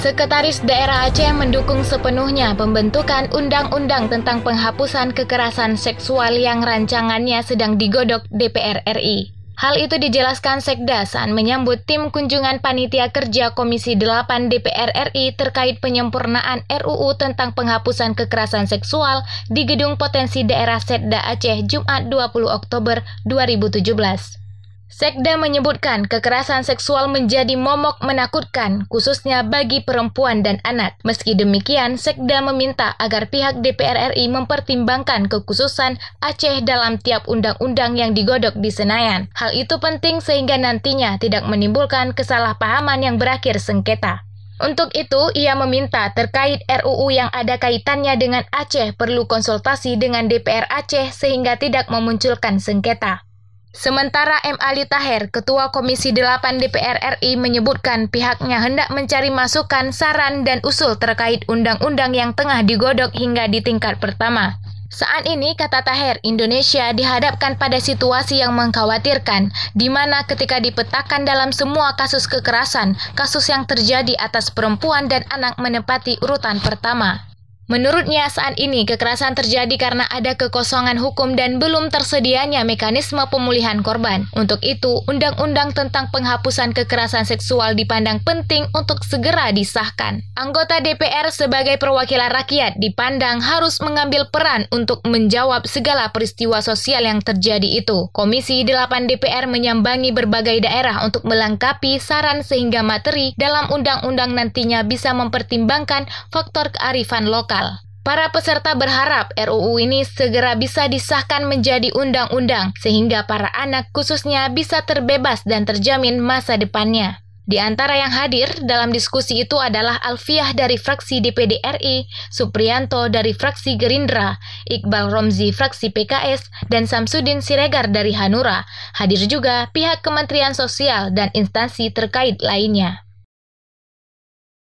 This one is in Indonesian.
Sekretaris Daerah Aceh mendukung sepenuhnya pembentukan undang-undang tentang penghapusan kekerasan seksual yang rancangannya sedang digodok DPR RI. Hal itu dijelaskan Sekda saat menyambut tim kunjungan panitia kerja Komisi 8 DPR RI terkait penyempurnaan RUU tentang penghapusan kekerasan seksual di Gedung Potensi Daerah Setda Aceh Jumat 20 Oktober 2017. Sekda menyebutkan kekerasan seksual menjadi momok menakutkan, khususnya bagi perempuan dan anak. Meski demikian, Sekda meminta agar pihak DPR RI mempertimbangkan kekhususan Aceh dalam tiap undang-undang yang digodok di Senayan. Hal itu penting sehingga nantinya tidak menimbulkan kesalahpahaman yang berakhir sengketa. Untuk itu, ia meminta terkait RUU yang ada kaitannya dengan Aceh perlu konsultasi dengan DPR Aceh sehingga tidak memunculkan sengketa. Sementara M. Ali Taher, Ketua Komisi 8 DPR RI menyebutkan pihaknya hendak mencari masukan, saran, dan usul terkait undang-undang yang tengah digodok hingga di tingkat pertama. Saat ini, kata Taher, Indonesia dihadapkan pada situasi yang mengkhawatirkan, di mana ketika dipetakan dalam semua kasus kekerasan, kasus yang terjadi atas perempuan dan anak menempati urutan pertama. Menurutnya saat ini kekerasan terjadi karena ada kekosongan hukum dan belum tersedianya mekanisme pemulihan korban. Untuk itu, undang-undang tentang penghapusan kekerasan seksual dipandang penting untuk segera disahkan. Anggota DPR sebagai perwakilan rakyat dipandang harus mengambil peran untuk menjawab segala peristiwa sosial yang terjadi itu. Komisi 8 DPR menyambangi berbagai daerah untuk melengkapi saran sehingga materi dalam undang-undang nantinya bisa mempertimbangkan faktor kearifan lokal Nasional. Para peserta berharap RUU ini segera bisa disahkan menjadi undang-undang sehingga para anak khususnya bisa terbebas dan terjamin masa depannya. Di antara yang hadir dalam diskusi itu adalah Alfiah dari fraksi DPD RI, Suprianto dari fraksi Gerindra, Iqbal Romzi fraksi PKS, dan Samsudin Siregar dari Hanura. Hadir juga pihak Kementerian Sosial dan instansi terkait lainnya.